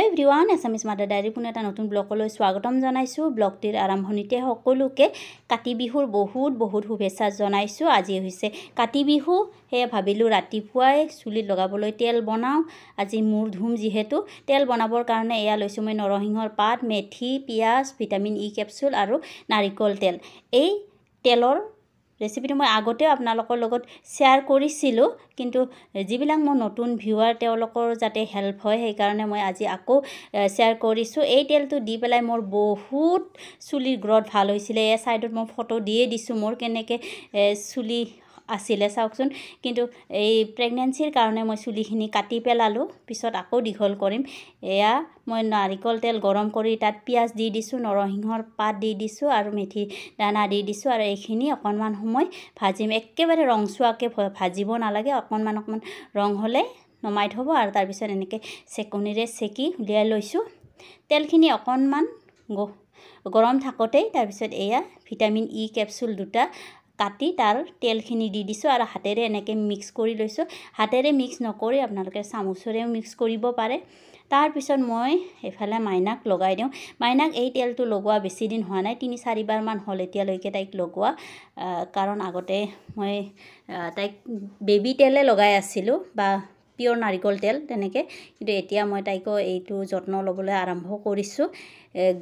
hello' everyone Assamese mother diary পোনে এটা নতুন ব্লগলৈ স্বাগতম জনাইছোঁ ব্লগটিৰ আৰম্ভণিতে সকলোকে কাতি বিহুৰ বহুত বহুত শুভেচ্ছা জনাইছোঁ আজি হৈছে কাতি বিহু সেয়ে ভাবিলোঁ ৰাতিপুৱাই চুলিত লগাবলৈ তেল বনাওঁ আজি মূৰ ধুম যিহেতু তেল বনাবৰ কাৰণে এয়া লৈছোঁ মই নৰসিংহৰ পাত মেথি পিঁয়াজ ভিটামিন ই কেপচুল আৰু নাৰিকল তেল এই তেলৰ ৰেচিপিটো মই আগতেও আপোনালোকৰ লগত শ্বেয়াৰ কৰিছিলোঁ কিন্তু যিবিলাক মোৰ নতুন ভিউৱাৰ তেওঁলোকৰ যাতে হেল্প হয় সেইকাৰণে মই আজি আকৌ শ্বেয়াৰ কৰিছোঁ এই তেলটো দি পেলাই মোৰ বহুত চুলিৰ গ্ৰথ ভাল হৈছিলে এ ছাইডত মই ফটো দিয়ে দিছোঁ মোৰ কেনেকৈ চুলি আছিলে চাওকচোন কিন্তু এই প্ৰেগনেঞ্চিৰ কাৰণে মই চুলিখিনি কাটি পেলালোঁ পিছত আকৌ দীঘল কৰিম এয়া মই নাৰিকল তেল গৰম কৰি তাত পিঁয়াজ দি দিছোঁ নৰসিংহৰ পাত দি দিছোঁ আৰু মেথি দানা দি দিছোঁ আৰু এইখিনি অকণমান সময় ভাজিম একেবাৰে ৰংচুৱাকৈ ভাজিব নালাগে অকণমান অকণমান ৰং হ'লে নমাই থ'ব আৰু তাৰপিছত এনেকৈ চেকনিৰে চেকি উলিয়াই লৈছোঁ তেলখিনি অকণমান গৰম থাকোঁতেই তাৰপিছত এয়া ভিটামিন ই কেপচুল দুটা কাটি তাৰ তেলখিনি দি দিছোঁ আৰু হাতেৰে এনেকৈ মিক্স কৰি লৈছোঁ হাতেৰে মিক্স নকৰি আপোনালোকে চামুচেৰেও মিক্স কৰিব পাৰে তাৰপিছত মই এইফালে মাইনাক লগাই দিওঁ মাইনাক এই তেলটো লগোৱা বেছিদিন হোৱা নাই তিনি চাৰিবাৰমান হ'ল এতিয়ালৈকে তাইক লগোৱা কাৰণ আগতে মই তাইক বেবী তেলে লগাই আছিলোঁ বা পিয়ৰ নাৰিকল তেল তেনেকৈ কিন্তু এতিয়া মই তাইকো এইটো যত্ন ল'বলৈ আৰম্ভ কৰিছোঁ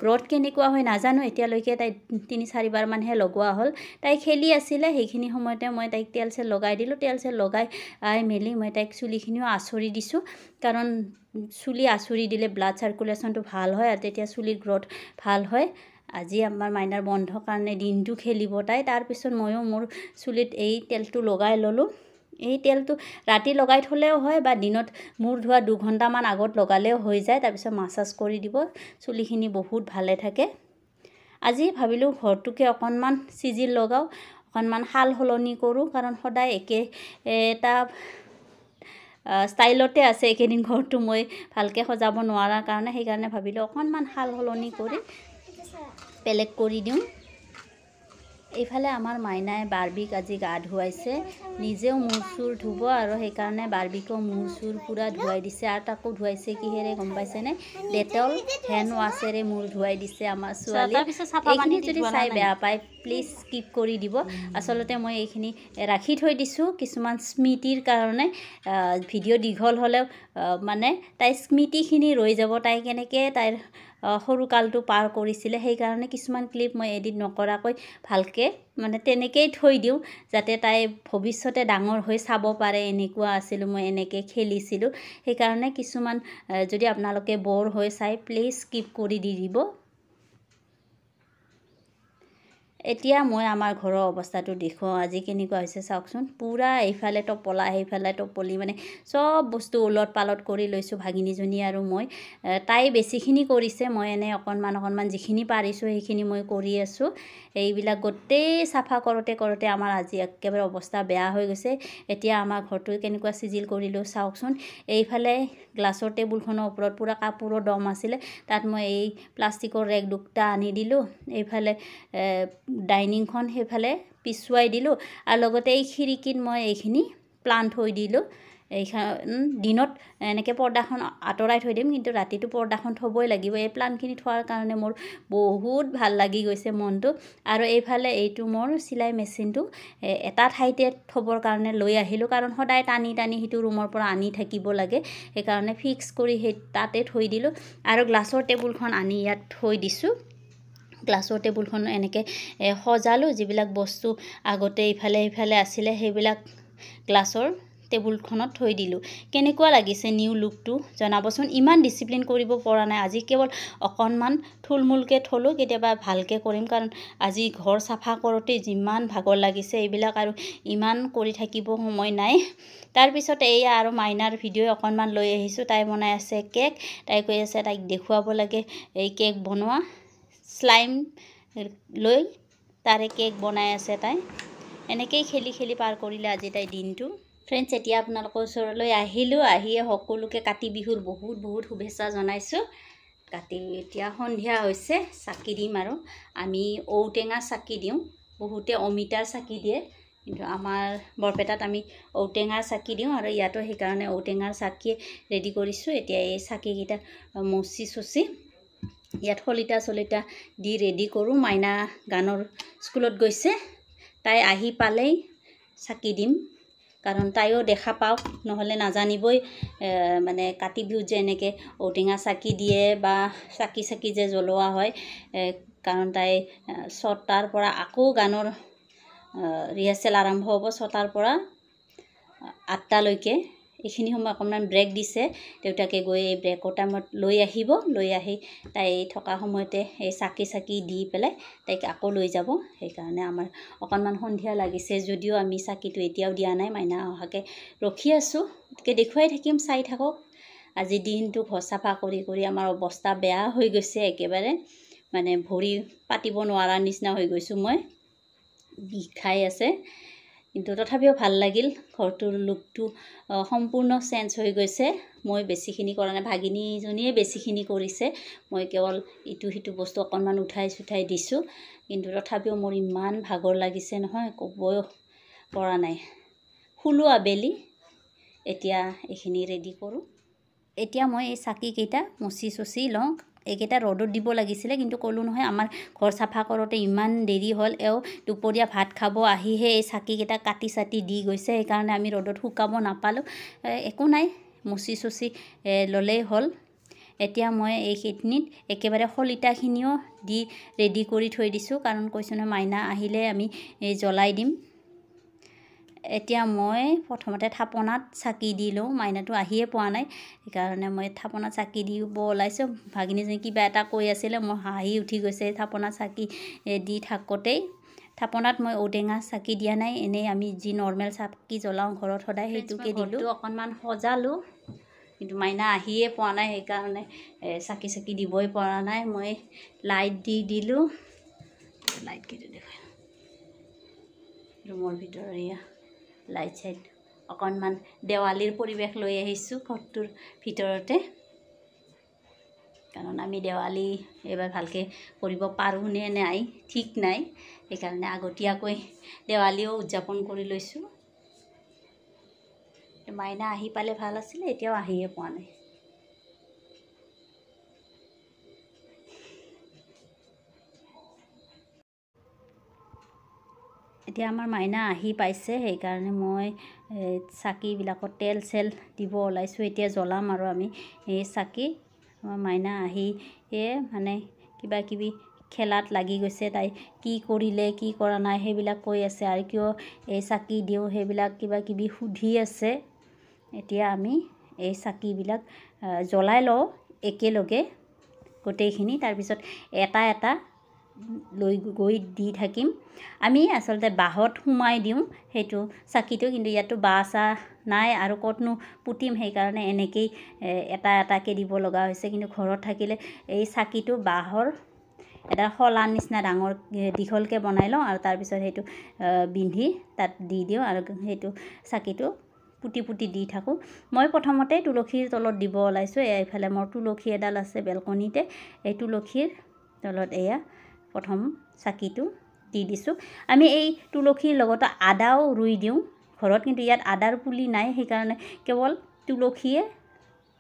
গ্ৰথ কেনেকুৱা হয় নাজানো এতিয়ালৈকে তাই তিনি চাৰিবাৰমানহে লগোৱা হ'ল তাই খেলি আছিলে সেইখিনি সময়তে মই তাইক তেল চেল লগাই দিলোঁ তেল চেল লগাই মেলি মই তাইক চুলিখিনিও আঁচৰি দিছোঁ কাৰণ চুলি আঁচুৰি দিলে ব্লাড চাৰ্কুলেশ্যনটো ভাল হয় আৰু তেতিয়া চুলিৰ গ্ৰথ ভাল হয় আজি আমাৰ মাইনাৰ বন্ধ কাৰণে দিনটো খেলিব তাই তাৰপিছত ময়ো মোৰ চুলিত এই তেলটো লগাই ল'লোঁ এই তেলটো ৰাতি লগাই থ'লেও হয় বা দিনত মূৰ ধোৱা দুঘণ্টামান আগত লগালেও হৈ যায় তাৰপিছত মাছাজ কৰি দিব চুলিখিনি বহুত ভালে থাকে আজি ভাবিলোঁ ঘৰটোকে অকণমান চিজিল লগাওঁ অকণমান সাল সলনি কৰোঁ কাৰণ সদায় একে এটা ষ্টাইলতে আছে এইকেইদিন ঘৰটো মই ভালকৈ সজাব নোৱাৰাৰ কাৰণে সেইকাৰণে ভাবিলোঁ অকণমান সাল সলনি কৰি বেলেগ কৰি দিওঁ এইফালে আমাৰ মাইনাই বাৰ্বিক আজি গা ধুৱাইছে নিজেও মূৰ চুৰ ধুব আৰু সেইকাৰণে বাৰ্বিকেও মূৰ চুৰ পূৰা ধুৱাই দিছে আৰু তাকো ধুৱাইছে কিহেৰে গম পাইছেনে ডেটল হেণ্ড ৱাছেৰে মূৰ ধুৱাই দিছে আমাৰ ছোৱালী যদি চাই বেয়া পায় প্লিজ স্কিপ কৰি দিব আচলতে মই এইখিনি ৰাখি থৈ দিছোঁ কিছুমান স্মৃতিৰ কাৰণে ভিডিঅ' দীঘল হ'লেও মানে তাইৰ স্মৃতিখিনি ৰৈ যাব তাই কেনেকৈ তাইৰ সৰুকালটো পাৰ কৰিছিলে সেইকাৰণে কিছুমান ক্লিপ মই এডিট নকৰাকৈ ভালকৈ মানে তেনেকেই থৈ দিওঁ যাতে তাই ভৱিষ্যতে ডাঙৰ হৈ চাব পাৰে এনেকুৱা আছিলোঁ মই এনেকৈ খেলিছিলোঁ সেইকাৰণে কিছুমান যদি আপোনালোকে ব'ৰ হৈ চাই প্লিজ স্কিপ কৰি দি দিব এতিয়া মই আমাৰ ঘৰৰ অৱস্থাটো দেখুৱাওঁ আজি কেনেকুৱা হৈছে চাওকচোন পূৰা এইফালে টপলা সেইফালে টপলি মানে চব বস্তু ওলট পালট কৰি লৈছোঁ ভাগিনীজনী আৰু মই তাই বেছিখিনি কৰিছে মই এনেই অকণমান অকণমান যিখিনি পাৰিছোঁ সেইখিনি মই কৰি আছোঁ এইবিলাক গোটেই চাফা কৰোঁতে কৰোঁতে আমাৰ আজি একেবাৰে অৱস্থা বেয়া হৈ গৈছে এতিয়া আমাৰ ঘৰটো কেনেকুৱা চিজিল কৰিলোঁ চাওকচোন এইফালে গ্লাছৰ টেবুলখনৰ ওপৰত পূৰা কাপোৰৰ দম আছিলে তাত মই এই প্লাষ্টিকৰ ৰেগ দুটা আনি দিলোঁ এইফালে ডাইনিংখন সেইফালে পিছুৱাই দিলোঁ আৰু লগতে এই খিৰিকীত মই এইখিনি প্লাণ্ট থৈ দিলোঁ এইখন দিনত এনেকৈ পৰ্দাখন আঁতৰাই থৈ দিম কিন্তু ৰাতিটো পৰ্দাখন থ'বই লাগিব এই প্লানখিনি থোৱাৰ কাৰণে মোৰ বহুত ভাল লাগি গৈছে মনটো আৰু এইফালে এইটো মোৰ চিলাই মেচিনটো এটা ঠাইতে থ'বৰ কাৰণে লৈ আহিলোঁ কাৰণ সদায় টানি টানি সেইটো ৰুমৰ পৰা আনি থাকিব লাগে সেইকাৰণে ফিক্স কৰি সেই তাতে থৈ দিলোঁ আৰু গ্লাছৰ টেবুলখন আনি ইয়াত থৈ দিছোঁ গ্লাছৰ টেবুলখন এনেকৈ সজালোঁ যিবিলাক বস্তু আগতে ইফালে সিফালে আছিলে সেইবিলাক গ্লাছৰ টেবুলখনত থৈ দিলোঁ কেনেকুৱা লাগিছে নিউ লুকটো জনাবচোন ইমান ডিচিপ্লিন কৰিব পৰা নাই আজি কেৱল অকণমান থুলমূলকৈ থ'লোঁ কেতিয়াবা ভালকৈ কৰিম কাৰণ আজি ঘৰ চাফা কৰোঁতে যিমান ভাগৰ লাগিছে এইবিলাক আৰু ইমান কৰি থাকিব সময় নাই তাৰপিছত এয়া আৰু মাইনাৰ ভিডিঅ' অকণমান লৈ আহিছোঁ তাই বনাই আছে কেক তাই কৈ আছে তাইক দেখুৱাব লাগে এই কেক বনোৱা শ্লাইম লৈ তাৰে কেক বনাই আছে তাই এনেকেই খেলি খেলি পাৰ কৰিলে আজি তাই দিনটো ফ্ৰেণ্ডছ এতিয়া আপোনালোকৰ ওচৰলৈ আহিলোঁ আহিয়ে সকলোকে কাতি বিহুৰ বহুত বহুত শুভেচ্ছা জনাইছোঁ কাতি এতিয়া সন্ধিয়া হৈছে চাকি দিম আৰু আমি ঔটেঙা চাকি দিওঁ বহুতে অমিতাৰ চাকি দিয়ে কিন্তু আমাৰ বৰপেটাত আমি ঔটেঙাৰ চাকি দিওঁ আৰু ইয়াতো সেইকাৰণে ঔটেঙাৰ চাকি ৰেডি কৰিছোঁ এতিয়া এই চাকিকেইটা মচি চুচি ইয়াত সলিতা চলিতা দি ৰেডি কৰোঁ মাইনা গানৰ স্কুলত গৈছে তাই আহি পালেই চাকি দিম কাৰণ তাইও দেখা পাওক নহ'লে নাজানিবই মানে কাতি বিহুত যে এনেকৈ ঔটেঙা চাকি দিয়ে বা চাকি চাকি যে জ্বলোৱা হয় কাৰণ তাই ছটাৰ পৰা আকৌ গানৰ ৰিহাৰ্চেল আৰম্ভ হ'ব ছটাৰ পৰা আঠটালৈকে এইখিনি সময় অকণমান ব্ৰেক দিছে দেউতাকে গৈ এই ব্ৰেকৰ টাইমত লৈ আহিব লৈ আহি তাই থকা সময়তে এই চাকি চাকি দি পেলাই তাইক আকৌ লৈ যাব সেইকাৰণে আমাৰ অকণমান সন্ধিয়া লাগিছে যদিও আমি চাকিটো এতিয়াও দিয়া নাই মাইনা অহাকৈ ৰখি আছোঁ গতিকে দেখুৱাই থাকিম চাই থাকক আজি দিনটো ঘৰ চাফা কৰি কৰি আমাৰ অৱস্থা বেয়া হৈ গৈছে একেবাৰে মানে ভৰি পাতিব নোৱাৰা নিচিনা হৈ গৈছোঁ মই বিষাই আছে কিন্তু তথাপিও ভাল লাগিল ঘৰটোৰ লুকটো সম্পূৰ্ণ চেঞ্জ হৈ গৈছে মই বেছিখিনি কৰা নাই ভাগিনীজনীয়ে বেছিখিনি কৰিছে মই কেৱল ইটো সিটো বস্তু অকণমান উঠাই চুঠাই দিছোঁ কিন্তু তথাপিও মোৰ ইমান ভাগৰ লাগিছে নহয় ক'ব পৰা নাই শুলোঁ আবেলি এতিয়া এইখিনি ৰেডি কৰোঁ এতিয়া মই এই চাকিকেইটা মচি চুচি লওঁ এইকেইটা ৰ'দত দিব লাগিছিলে কিন্তু ক'লোঁ নহয় আমাৰ ঘৰ চাফা কৰোঁতে ইমান দেৰি হ'ল এওঁ দুপৰীয়া ভাত খাব আহিহে এই চাকিকেইটা কাটি চাটি দি গৈছে সেইকাৰণে আমি ৰ'দত শুকাব নাপালোঁ একো নাই মচি চুচি ল'লেই হ'ল এতিয়া মই এইখিনিত একেবাৰে শলিতাখিনিও দি ৰেডি কৰি থৈ দিছোঁ কাৰণ কৈছোঁ নহয় মাইনা আহিলে আমি জ্বলাই দিম এতিয়া মই প্ৰথমতে থাপনাত চাকি দি লওঁ মাইনাটো আহিয়ে পোৱা নাই সেইকাৰণে মই থাপনাত চাকি দিব ওলাইছোঁ ভাগিনীজনী কিবা এটা কৈ আছিলে মই হাঁহি উঠি গৈছে থাপনাত চাকি দি থাকোঁতেই থাপনাত মই ঔটেঙা চাকি দিয়া নাই এনেই আমি যি নৰ্মেল চাকি জ্বলাওঁ ঘৰত সদায় সেইটোকে দিলোঁ অকণমান সজালোঁ কিন্তু মাইনা আহিয়ে পোৱা নাই সেইকাৰণে চাকি চাকি দিবই পৰা নাই মই লাইট দি দিলোঁ লাইট কেইটা দেখুৱাই ৰুমৰ ভিতৰত এয়া লাইট চাইট অকণমান দেৱালীৰ পৰিৱেশ লৈ আহিছোঁ ঘৰটোৰ ভিতৰতে কাৰণ আমি দেৱালী এইবাৰ ভালকৈ কৰিব পাৰোঁনে নাই ঠিক নাই সেইকাৰণে আগতীয়াকৈ দেৱালীও উদযাপন কৰি লৈছোঁ মাইনা আহি পালে ভাল আছিলে এতিয়াও আহিয়ে পোৱা নাই এতিয়া আমাৰ মাইনা আহি পাইছে সেইকাৰণে মই চাকিবিলাকত তেল চেল দিব ওলাইছোঁ এতিয়া জ্বলাম আৰু আমি এই চাকি আমাৰ মাইনা আহি এই মানে কিবি খেলাত লাগি গৈছে তাই কি কৰিলে কি কৰা নাই সেইবিলাক কৈ আছে আৰু কিয় এই চাকি দিওঁ সেইবিলাক কিবাকিবি সুধি আছে এতিয়া আমি এই চাকিবিলাক জ্বলাই লওঁ একেলগে গোটেইখিনি তাৰপিছত এটা এটা লৈ গৈ দি থাকিম আমি আচলতে বাঁহত সোমাই দিওঁ সেইটো চাকিটো কিন্তু ইয়াততো বাঁহ চাহ নাই আৰু ক'তনো পুতিম সেইকাৰণে এনেকেই এটা এটাকৈ দিব লগা হৈছে কিন্তু ঘৰত থাকিলে এই চাকিটো বাঁহৰ এটা শলাৰ নিচিনা ডাঙৰ দীঘলকৈ বনাই লওঁ আৰু তাৰপিছত সেইটো বিন্ধি তাত দি দিওঁ আৰু সেইটো চাকিটো পুতি পুতি দি থাকোঁ মই প্ৰথমতে তুলসীৰ তলত দিব ওলাইছোঁ এইফালে মোৰ তুলসী এডাল আছে বেলকনিতে এই তুলসীৰ তলত এয়া প্ৰথম চাকিটো দি দিছোঁ আমি এই তুলসীৰ লগতে আদাও ৰুই দিওঁ ঘৰত কিন্তু ইয়াত আদাৰ পুলি নাই সেইকাৰণে কেৱল তুলসীয়ে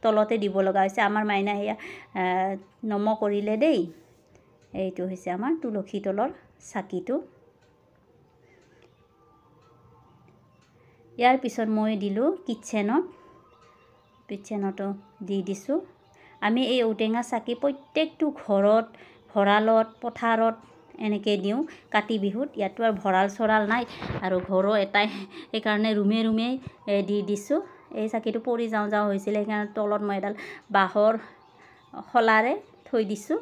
তলতে দিব লগা হৈছে আমাৰ মাইনা সেয়া নম কৰিলে দেই এইটো হৈছে আমাৰ তুলসী তলৰ চাকিটো ইয়াৰ পিছত মই দিলোঁ কিটচেনত কিটচেনতো দি দিছোঁ আমি এই ঔটেঙা চাকি প্ৰত্যেকটো ঘৰত ভঁৰালত পথাৰত এনেকৈ দিওঁ কাতি বিহুত ইয়াতো আৰু ভঁৰাল চৰাল নাই আৰু ঘৰৰ এটাই সেইকাৰণে ৰুমে ৰুমে দি দিছোঁ এই চাকিটো পৰি যাওঁ যাওঁ হৈছিলে সেইকাৰণে তলত মই এডাল বাঁহৰ শলাৰে থৈ দিছোঁ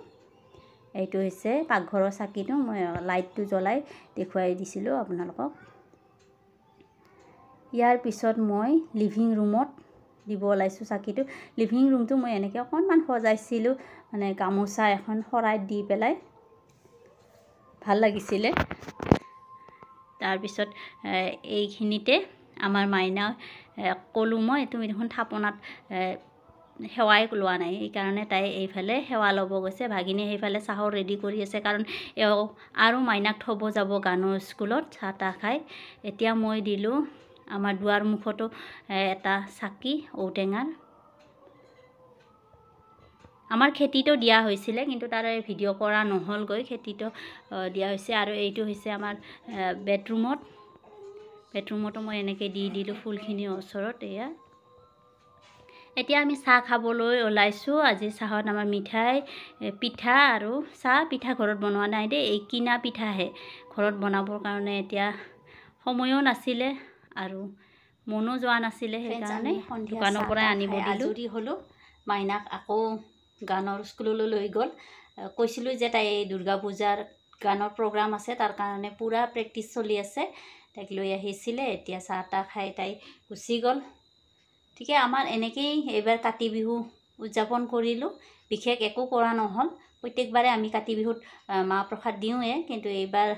এইটো হৈছে পাকঘৰৰ চাকিটো মই লাইটটো জ্বলাই দেখুৱাই দিছিলোঁ আপোনালোকক ইয়াৰ পিছত মই লিভিং ৰুমত দিব ওলাইছোঁ চাকিটো লিভিং ৰুমটো মই এনেকৈ অকণমান সজাইছিলোঁ মানে গামোচা এখন শৰাই দি পেলাই ভাল লাগিছিলে তাৰপিছত এইখিনিতে আমাৰ মাইনা ক'লোঁ মই তুমি দেখোন থাপনাত সেৱাই লোৱা নাই সেইকাৰণে তাই এইফালে সেৱা ল'ব গৈছে ভাগিনীয়ে সেইফালে চাহৰ ৰেডি কৰি আছে কাৰণ এওঁ আৰু মাইনাক থ'ব যাব গানৰ স্কুলত চাহ তাহ খাই এতিয়া মই দিলোঁ আমাৰ দুৱাৰ মুখতো এটা চাকি ঔটেঙাৰ আমাৰ খেতিটো দিয়া হৈছিলে কিন্তু তাৰে ভিডিঅ' কৰা নহ'লগৈ খেতিটো দিয়া হৈছে আৰু এইটো হৈছে আমাৰ বেডৰুমত বেডৰুমতো মই এনেকৈ দি দিলোঁ ফুলখিনি ওচৰত এয়া এতিয়া আমি চাহ খাবলৈ ওলাইছোঁ আজি চাহত আমাৰ মিঠাই পিঠা আৰু চাহ পিঠা ঘৰত বনোৱা নাই দেই এই কিনা পিঠাহে ঘৰত বনাবৰ কাৰণে এতিয়া সময়ো নাছিলে আৰু মনো যোৱা নাছিলে সেইকাৰণে দোকানৰ পৰাই আনিব দিলোঁ হ'লেও মাইনাক আকৌ গানৰ স্কুললৈ লৈ গ'ল কৈছিলোঁ যে তাই এই দুৰ্গা পূজাৰ গানৰ প্ৰগ্ৰাম আছে তাৰ কাৰণে পূৰা প্ৰেক্টিচ চলি আছে তাইক লৈ আহিছিলে এতিয়া চাহ তাহ খাই তাই গুচি গ'ল ঠিকে আমাৰ এনেকেই এইবাৰ কাতি বিহু উদযাপন কৰিলোঁ বিশেষ একো কৰা নহ'ল প্ৰত্যেকবাৰে আমি কাতি বিহুত মাহ প্ৰসাদ দিওঁৱেই কিন্তু এইবাৰ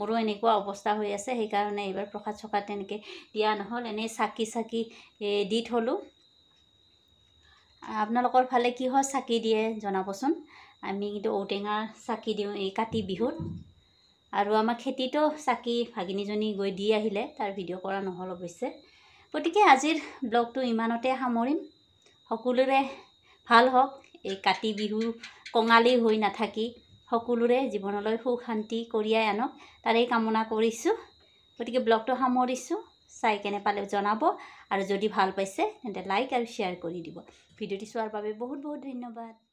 মোৰো এনেকুৱা অৱস্থা হৈ আছে সেইকাৰণে এইবাৰ প্ৰসাদ চকাত তেনেকৈ দিয়া নহ'ল এনেই চাকি চাকি দি থ'লোঁ আপোনালোকৰ ফালে কি হয় চাকি দিয়ে জনাবচোন আমি কিন্তু ঔটেঙাৰ চাকি দিওঁ এই কাতি বিহুত আৰু আমাৰ খেতিতো চাকি ভাগিনীজনী গৈ দি আহিলে তাৰ ভিডিঅ' কৰা নহ'ল অৱশ্যে গতিকে আজিৰ ব্লগটো ইমানতে সামৰিম সকলোৰে ভাল হওক এই কাতি বিহু কঙালী হৈ নাথাকি সকলোৰে জীৱনলৈ সুখ শান্তি কঢ়িয়াই আনক তাৰেই কামনা কৰিছোঁ গতিকে ব্লগটো সামৰিছোঁ চাই কেনে পালে জনাব আৰু যদি ভাল পাইছে তেন্তে লাইক আৰু শ্বেয়াৰ কৰি দিব ভিডিঅ'টি চোৱাৰ বাবে বহুত বহুত ধন্যবাদ